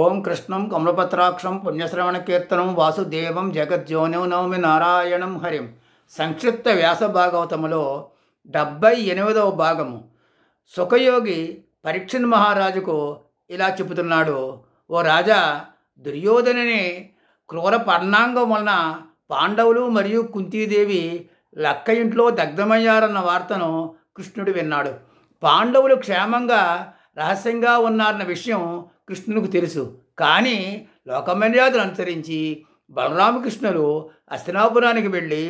ఓం కృష్ణం కమలపత్రాక్షం పుణ్యశ్రవణ కీర్తనం వాసుదేవం జగజ్జోను నవమి నారాయణం హరిం సంక్షిప్త వ్యాస భాగవతములో డెబ్బై ఎనిమిదవ భాగము సుఖయోగి పరీక్షణ్ మహారాజుకు ఇలా చెబుతున్నాడు ఓ రాజా దుర్యోధనుని క్రూర పర్ణాంగం వలన పాండవులు మరియు కుంతీదేవి లక్క ఇంట్లో దగ్ధమయ్యారన్న వార్తను కృష్ణుడు విన్నాడు పాండవులు క్షేమంగా రహస్యంగా ఉన్నారన్న విషయం కృష్ణునికి తెలుసు కానీ లోకమర్యాదలు అనుసరించి బలరామకృష్ణులు అస్తినాపురానికి వెళ్ళి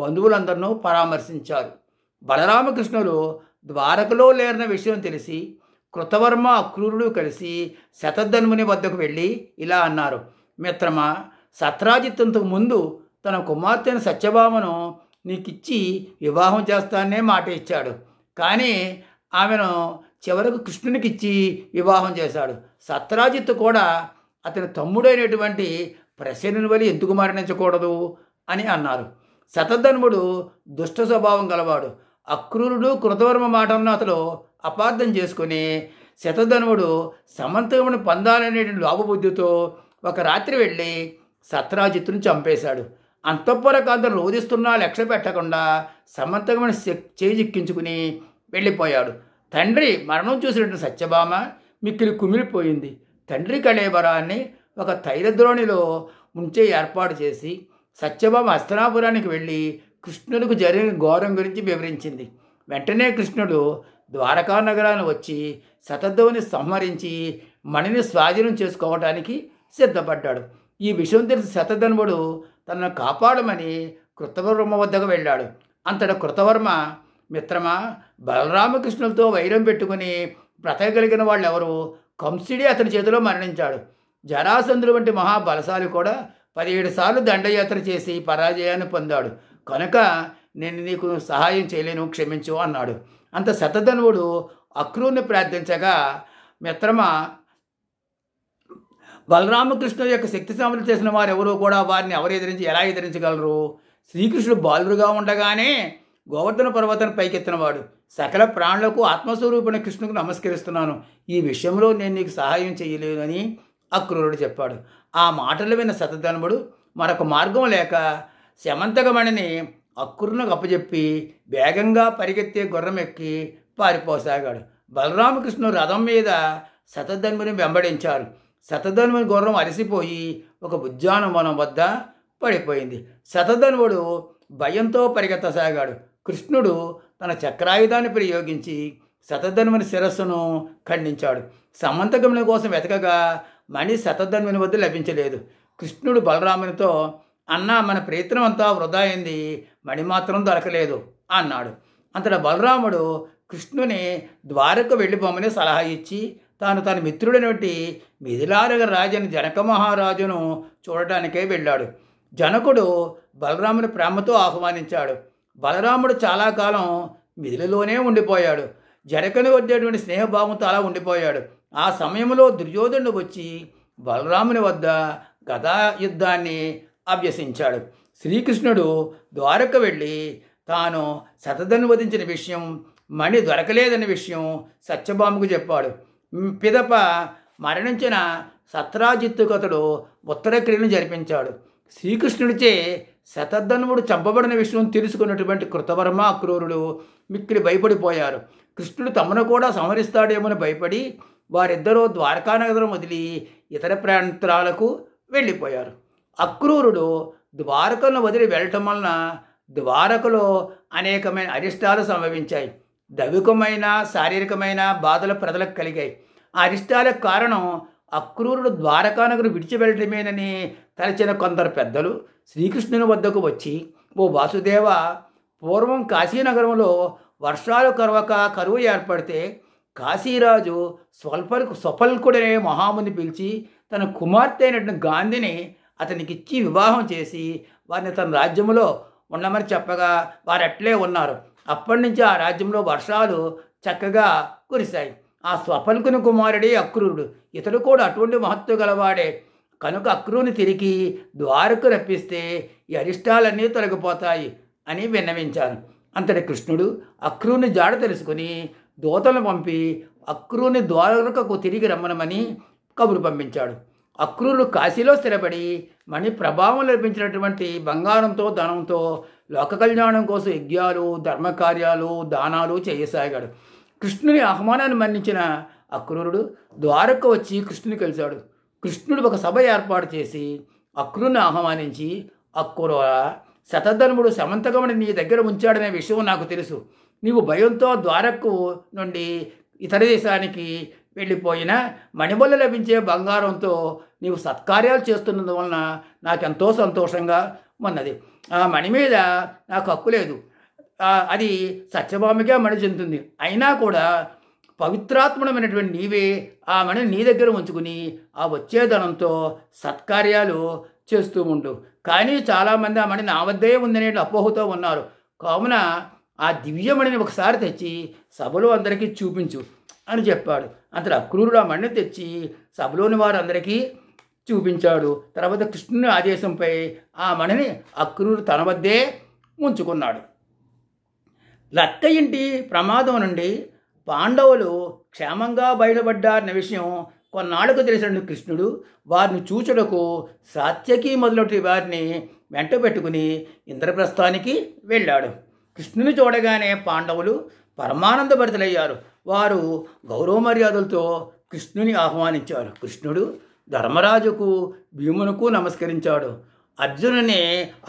బంధువులందరినూ పరామర్శించారు బలరామకృష్ణులు ద్వారకలో లేరిన విషయం తెలిసి కృతవర్మ అక్రూరుడు కలిసి శతధన్ముని వద్దకు వెళ్ళి ఇలా అన్నారు మిత్రమా సత్రాజిత్తంతకు ముందు తన కుమార్తెను సత్యభామను నీకిచ్చి వివాహం చేస్తానే మాట ఇచ్చాడు కానీ ఆమెను చివరకు కృష్ణునికిచ్చి వివాహం చేశాడు సత్రాజిత్ కూడా అతని తమ్ముడైనటువంటి ప్రసన్నుని వలి ఎందుకు మరణించకూడదు అని అన్నారు శతధనుముడు దుష్ట స్వభావం గలవాడు అక్రూరుడు కృతవర్మ మాటలను అతడు అపార్థం చేసుకుని శతధనువుడు సమంతమును పొందాలనే లోపబుద్ధితో ఒక రాత్రి వెళ్ళి సత్రాజిత్తును చంపేశాడు అంతఃపుర కాంతను రోధిస్తున్నా లక్ష్య పెట్టకుండా సమంతకమైన చేజిక్కించుకుని వెళ్ళిపోయాడు తండ్రి మరణం చూసినట్టు సత్యభామ మిక్కిలి కుమిలిపోయింది తండ్రి కళేబరాన్ని ఒక తైలద్రోణిలో ఉంచే ఏర్పాటు చేసి సత్యభామ హస్తనాపురానికి వెళ్ళి కృష్ణుడికి జరిగిన ఘోరం గురించి వివరించింది వెంటనే కృష్ణుడు ద్వారకా నగరాన్ని వచ్చి శతధవుని సంహరించి మణిని స్వాధీనం చేసుకోవడానికి సిద్ధపడ్డాడు ఈ విషయం తెలిసి శతధనుడు తనను కాపాడమని కృతవర్మ వద్దకు వెళ్ళాడు అంతట కృతవర్మ మిత్రమా బలరామకృష్ణులతో వైరం పెట్టుకుని బ్రతకగలిగిన వాళ్ళు ఎవరు కంసుడే అతని చేతిలో మరణించాడు జరాసంధుడు వంటి మహాబలశాలి కూడా పదిహేడు సార్లు దండయాత్ర చేసి పరాజయాన్ని పొందాడు కనుక నేను నీకు సహాయం చేయలేను క్షమించు అన్నాడు అంత శతధనువుడు అక్రూర్ని ప్రార్థించగా మిత్రమా బలరామకృష్ణ యొక్క శక్తి సమలు చేసిన ఎవరు కూడా వారిని ఎవరు ఎదిరించి ఎలా ఎదిరించగలరు శ్రీకృష్ణుడు బాలుడుగా ఉండగానే గోవర్ధన పర్వతాన్ని పైకెత్తినవాడు సకల ప్రాణులకు ఆత్మస్వరూపణ కృష్ణుకు నమస్కరిస్తున్నాను ఈ విషయంలో నేను నీకు సహాయం చేయలేనని అక్రూరుడు చెప్పాడు ఆ మాటలు విన్న సతధనుడు మరొక మార్గం లేక శమంతకమణిని అక్రూరునకు అప్పజెప్పి వేగంగా పరిగెత్తే గుర్రం ఎక్కి పారిపోసాగాడు బలరామకృష్ణుడు రథం మీద శతధన్ముని వెంబడించారు శతధన్ముని గుర్రం అలసిపోయి ఒక ఉద్యానవనం వద్ద పడిపోయింది శతధన్వుడు భయంతో పరిగెత్తసాగాడు కృష్ణుడు తన చక్రాయుధాన్ని ప్రయోగించి శతధన్వని శిరస్సును ఖండించాడు సమంతకముల కోసం వెతకగా మణి శతధన్వని వద్ద లభించలేదు కృష్ణుడు బలరామునితో అన్న మన ప్రయత్నం అంతా వృధా అయింది మణి మాత్రం దొరకలేదు అన్నాడు అంతట బలరాముడు కృష్ణుని ద్వారకు వెళ్ళిపోమని సలహా ఇచ్చి తాను తన మిత్రుడిని బట్టి మిథిలారగ రాజని జనక మహారాజును చూడటానికే వెళ్ళాడు జనకుడు బలరాముని ప్రేమతో ఆహ్వానించాడు బలరాముడు చాలా కాలం మిథిలలోనే ఉండిపోయాడు జరకని వచ్చేటువంటి స్నేహభావంతో అలా ఉండిపోయాడు ఆ సమయంలో దుర్యోధనుడు వచ్చి బలరాముని వద్ద గదా యుద్ధాన్ని అభ్యసించాడు శ్రీకృష్ణుడు ద్వారక వెళ్ళి తాను సతదను వధించిన విషయం మణి దొరకలేదన్న విషయం సత్యభామకు చెప్పాడు పిదప మరణించిన సత్రాజిత్తుకతుడు ఉత్తర ఉత్తరక్రియను జరిపించాడు శ్రీకృష్ణుడిచే శతధనువుడు చంపబడిన విషయం తెలుసుకున్నటువంటి కృతవర్మ అక్రూరుడు మిక్కిలి భయపడిపోయారు కృష్ణుడు తమను కూడా సంహరిస్తాడేమని భయపడి వారిద్దరూ ద్వారకానగరం వదిలి ఇతర ప్రాంతాలకు వెళ్ళిపోయారు అక్రూరుడు ద్వారకను వదిలి వెళ్ళటం వలన ద్వారకలో అనేకమైన అరిష్టాలు సంభవించాయి దైవికమైన శారీరకమైన బాధలు ప్రజలకు కలిగాయి ఆ అరిష్టాలకు కారణం అక్రూరుడు ద్వారకానగరు విడిచిపెట్టడమేనని తలచిన కొందరు పెద్దలు శ్రీకృష్ణుని వద్దకు వచ్చి ఓ వాసుదేవ పూర్వం కాశీనగరంలో వర్షాలు కరవక కరువు ఏర్పడితే కాశీరాజు స్వల్పల్ స్వపల్కుడనే మహాముని పిలిచి తన కుమార్తె అయినటువంటి గాంధీని అతనికిచ్చి వివాహం చేసి వారిని తన రాజ్యంలో ఉండమని చెప్పగా వారు అట్లే ఉన్నారు అప్పటి నుంచి ఆ రాజ్యంలో వర్షాలు చక్కగా కురిశాయి ఆ స్వపల్కుని కుమారుడే అక్రూరుడు ఇతడు కూడా అటువంటి మహత్వ గలవాడే కనుక అక్రూని తిరిగి ద్వారకు రప్పిస్తే ఈ అరిష్టాలన్నీ తొలగిపోతాయి అని విన్నవించాను అంతటి కృష్ణుడు అక్రూని జాడ తెలుసుకుని దూతలను పంపి అక్రూని ద్వారకకు తిరిగి రమ్మనమని కబురు పంపించాడు అక్రూరుడు కాశీలో స్థిరపడి మణి ప్రభావం లభించినటువంటి బంగారంతో ధనంతో లోక కళ్యాణం కోసం యజ్ఞాలు ధర్మకార్యాలు దానాలు చేయసాగాడు కృష్ణుని ఆహ్వానాన్ని మన్నించిన అక్రూరుడు ద్వారక వచ్చి కృష్ణుని కలిశాడు కృష్ణుడు ఒక సభ ఏర్పాటు చేసి అక్రూరుని ఆహ్వానించి అక్రూర శతధర్ముడు సమంతకముని నీ దగ్గర ఉంచాడనే విషయం నాకు తెలుసు నీవు భయంతో ద్వారక్కు నుండి ఇతర దేశానికి వెళ్ళిపోయిన మణిబొల్ల లభించే బంగారంతో నీవు సత్కార్యాలు చేస్తున్నందువలన నాకెంతో సంతోషంగా ఉన్నది ఆ మణి మీద నాకు హక్కు లేదు అది సత్యభామిగా మణి చెందుతుంది అయినా కూడా పవిత్రాత్మడమైనటువంటి నీవే ఆ మణిని నీ దగ్గర ఉంచుకుని ఆ వచ్చేదనంతో సత్కార్యాలు చేస్తూ ఉండు కానీ చాలామంది ఆ మణి నా వద్దే ఉందనే అపోహతో ఉన్నారు కావున ఆ దివ్యమణిని ఒకసారి తెచ్చి సభలో అందరికీ చూపించు అని చెప్పాడు అంతలో అక్రూరుడు ఆ మణిని తెచ్చి సభలోని వారందరికీ చూపించాడు తర్వాత కృష్ణుని ఆదేశంపై ఆ మణిని అక్రూరు తన వద్దే ఉంచుకున్నాడు లక్క ఇంటి ప్రమాదం నుండి పాండవులు క్షేమంగా బయటపడ్డారన్న విషయం కొన్నాళ్లకు తెలిసిన కృష్ణుడు వారిని చూచుటకు సాత్యకి మొదలటి వారిని వెంట పెట్టుకుని ఇంద్రప్రస్థానికి వెళ్ళాడు కృష్ణుని చూడగానే పాండవులు పరమానందభరితులయ్యారు వారు గౌరవ మర్యాదలతో కృష్ణుని ఆహ్వానించారు కృష్ణుడు ధర్మరాజుకు భీమునకు నమస్కరించాడు అర్జునుని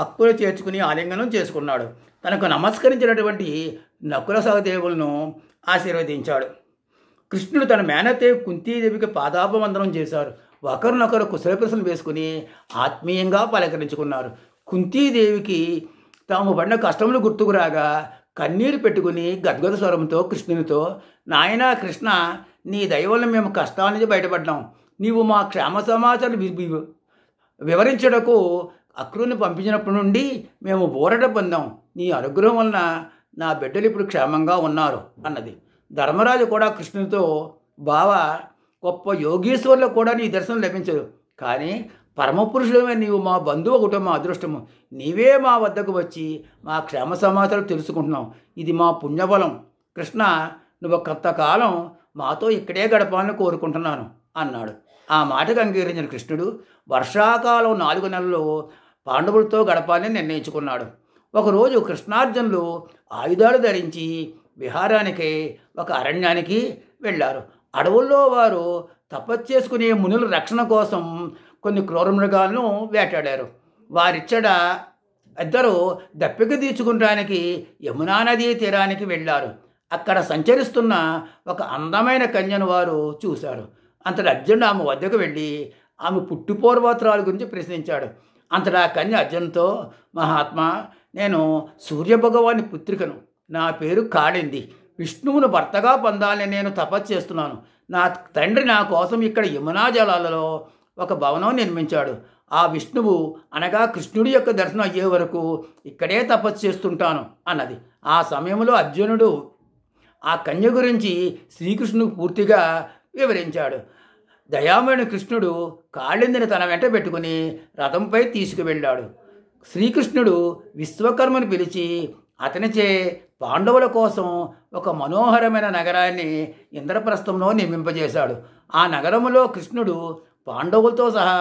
అక్కులు చేర్చుకుని ఆలింగనం చేసుకున్నాడు తనకు నమస్కరించినటువంటి నకుల సహదేవులను ఆశీర్వదించాడు కృష్ణుడు తన మేనతే కుంతీదేవికి పాదాపవందనం చేశారు ఒకరినొకరు ప్రశ్నలు వేసుకుని ఆత్మీయంగా పలకరించుకున్నారు కుంతీదేవికి తాము పడిన కష్టములు గుర్తుకురాగా కన్నీరు పెట్టుకుని గద్గద స్వరంతో కృష్ణునితో నాయన కృష్ణ నీ దయవల్ల మేము కష్టాల నుంచి బయటపడ్డాం నీవు మా క్షేమ సమాచారం వివరించడకు అక్రూని పంపించినప్పటి నుండి మేము బోరట పొందాం నీ అనుగ్రహం వలన నా బిడ్డలు ఇప్పుడు క్షేమంగా ఉన్నారు అన్నది ధర్మరాజు కూడా కృష్ణునితో బావ గొప్ప యోగేశ్వరులకు కూడా నీ దర్శనం లభించదు కానీ పరమపురుషుడమే నీవు మా బంధువు ఒకటో మా అదృష్టము నీవే మా వద్దకు వచ్చి మా క్షేమ సమాచారం తెలుసుకుంటున్నాం ఇది మా పుణ్యబలం కృష్ణ నువ్వు కొంతకాలం మాతో ఇక్కడే గడపాలని కోరుకుంటున్నాను అన్నాడు ఆ మాటకు అంగీకరించిన కృష్ణుడు వర్షాకాలం నాలుగు నెలలు పాండవులతో గడపాలని నిర్ణయించుకున్నాడు ఒకరోజు కృష్ణార్జునులు ఆయుధాలు ధరించి విహారానికి ఒక అరణ్యానికి వెళ్ళారు అడవుల్లో వారు తపస్సు చేసుకునే మునుల రక్షణ కోసం కొన్ని క్రూరమృగాలను వేటాడారు వారిచ్చడ ఇద్దరు దప్పిక తీర్చుకుంటానికి యమునా నదీ తీరానికి వెళ్ళారు అక్కడ సంచరిస్తున్న ఒక అందమైన కన్యను వారు చూశారు అంతటి అర్జునుడు ఆమె వద్దకు వెళ్ళి ఆమె పుట్టుపూర్వోత్తరాల గురించి ప్రశ్నించాడు అంతటా కన్య అర్జునంతో మహాత్మ నేను సూర్యభగవాని పుత్రికను నా పేరు కాడింది విష్ణువును భర్తగా పొందాలని నేను తపస్సు చేస్తున్నాను నా తండ్రి నా కోసం ఇక్కడ యమునా జలాలలో ఒక భవనం నిర్మించాడు ఆ విష్ణువు అనగా కృష్ణుడి యొక్క దర్శనం అయ్యే వరకు ఇక్కడే తపస్సు చేస్తుంటాను అన్నది ఆ సమయంలో అర్జునుడు ఆ కన్య గురించి శ్రీకృష్ణుడు పూర్తిగా వివరించాడు దయామైన కృష్ణుడు కాళిందిని తన వెంట పెట్టుకుని రథంపై తీసుకువెళ్ళాడు శ్రీకృష్ణుడు విశ్వకర్మను పిలిచి అతనిచే పాండవుల కోసం ఒక మనోహరమైన నగరాన్ని ఇంద్రప్రస్థంలో నిర్మింపజేశాడు ఆ నగరములో కృష్ణుడు పాండవులతో సహా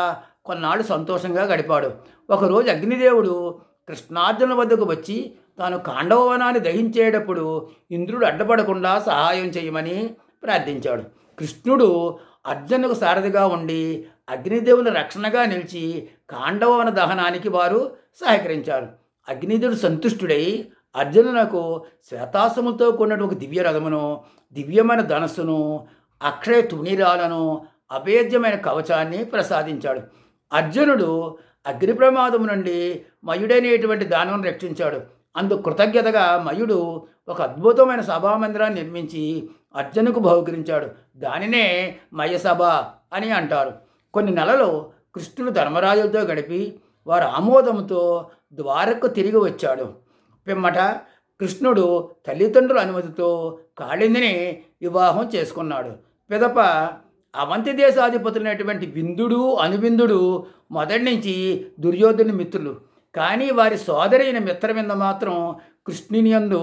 కొన్నాళ్ళు సంతోషంగా గడిపాడు ఒకరోజు అగ్నిదేవుడు కృష్ణార్జున వద్దకు వచ్చి తాను కాండవవనాన్ని దహించేటప్పుడు ఇంద్రుడు అడ్డపడకుండా సహాయం చేయమని ప్రార్థించాడు కృష్ణుడు అర్జునుకు సారథిగా ఉండి అగ్నిదేవుని రక్షణగా నిలిచి కాండవన దహనానికి వారు సహకరించారు అగ్నిదేవుడు సంతుష్టుడై అర్జునునకు శ్వేతాసముతో కూడిన ఒక దివ్య రథమును దివ్యమైన ధనస్సును అక్షయ తుణిరాలను అభేద్యమైన కవచాన్ని ప్రసాదించాడు అర్జునుడు అగ్ని ప్రమాదం నుండి మయుడైనటువంటి దానవును రక్షించాడు అందు కృతజ్ఞతగా మయుడు ఒక అద్భుతమైన సభామందిరాన్ని నిర్మించి అర్జునకు బహుకరించాడు దానినే మయసభ అని అంటారు కొన్ని నెలలు కృష్ణుడు ధర్మరాజులతో గడిపి వారు ఆమోదంతో ద్వారకు తిరిగి వచ్చాడు పిమ్మట కృష్ణుడు తల్లిదండ్రుల అనుమతితో కాళిందిని వివాహం చేసుకున్నాడు పిదప అవంతి దేశాధిపతులైనటువంటి బిందుడు అనుబిందుడు మొదటి నుంచి దుర్యోధను మిత్రులు కానీ వారి సోదరైన మిత్రమింద మాత్రం కృష్ణుని యందు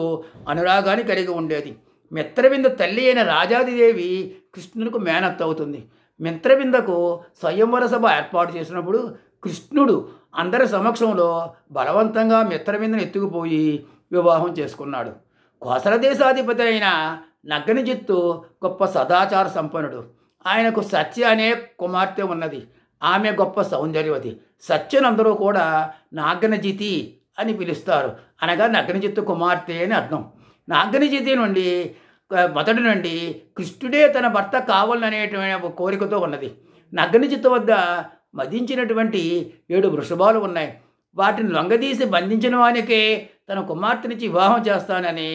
అనురాగాన్ని కలిగి ఉండేది మిత్రవింద తల్లి అయిన రాజాదిదేవి కృష్ణునికు మేనత్ అవుతుంది మిత్రవిందకు స్వయంవర సభ ఏర్పాటు చేసినప్పుడు కృష్ణుడు అందరి సమక్షంలో బలవంతంగా మిత్రవిందను ఎత్తుకుపోయి వివాహం చేసుకున్నాడు కోసల దేశాధిపతి అయిన నగ్గనిజిత్తు గొప్ప సదాచార సంపన్నుడు ఆయనకు సత్య అనే కుమార్తె ఉన్నది ఆమె గొప్ప సౌందర్యవతి సత్యనందరూ కూడా నాగనజితి అని పిలుస్తారు అనగా నగ్నజిత్తు కుమార్తె అని అర్థం నుండి మొదటి నుండి కృష్ణుడే తన భర్త కావాలనేటువంటి కోరికతో ఉన్నది నగ్నజిత వద్ద మదించినటువంటి ఏడు వృషభాలు ఉన్నాయి వాటిని లొంగదీసి బంధించిన వానికే తన కుమార్తెనిచ్చి వివాహం చేస్తానని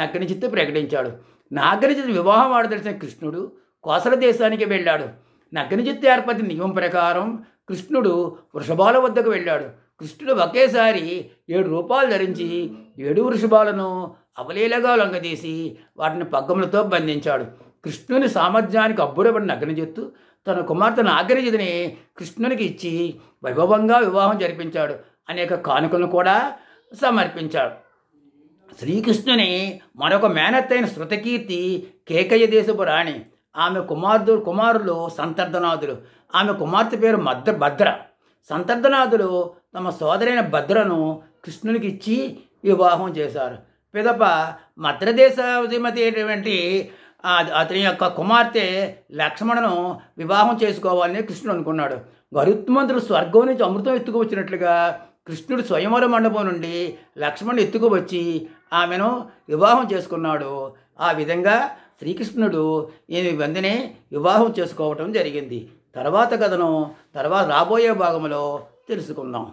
నగ్నజిత్తు ప్రకటించాడు నాగనజిత్తు వివాహం ఆడదలిసిన కృష్ణుడు కోసల దేశానికి వెళ్ళాడు నగ్నజిత్తు ఏర్పడిన నియమం ప్రకారం కృష్ణుడు వృషభాల వద్దకు వెళ్ళాడు కృష్ణుడు ఒకేసారి ఏడు రూపాలు ధరించి ఏడు వృషభాలను అవలీలగా లొంగదీసి వాటిని పగ్గములతో బంధించాడు కృష్ణుని సామర్థ్యానికి నగ్న అగ్నిజిత్తు తన కుమార్తెను ఆగ్రజితిని కృష్ణునికి ఇచ్చి వైభవంగా వివాహం జరిపించాడు అనేక కానుకలను కూడా సమర్పించాడు శ్రీకృష్ణుని మరొక మేనత్తైన శృతకీర్తి కేకయ్య దేశపు రాణి ఆమె కుమార్తె కుమారులు సంతర్ధనాథులు ఆమె కుమార్తె పేరు మద్ర భద్ర సంతర్ధనాథులు తమ సోదరైన భద్రను కృష్ణునికి ఇచ్చి వివాహం చేశారు పిదప మద్రదేశాధిపతి అయినటువంటి అతని యొక్క కుమార్తె లక్ష్మణను వివాహం చేసుకోవాలని కృష్ణుడు అనుకున్నాడు గరుత్మంతుడు స్వర్గం నుంచి అమృతం ఎత్తుకువచ్చినట్లుగా కృష్ణుడు స్వయంవర మండపం నుండి ఎత్తుకు ఎత్తుకువచ్చి ఆమెను వివాహం చేసుకున్నాడు ఆ విధంగా శ్రీకృష్ణుడు ఈమె వందిని వివాహం చేసుకోవటం జరిగింది తర్వాత కథను తర్వాత రాబోయే భాగంలో తెలుసుకుందాం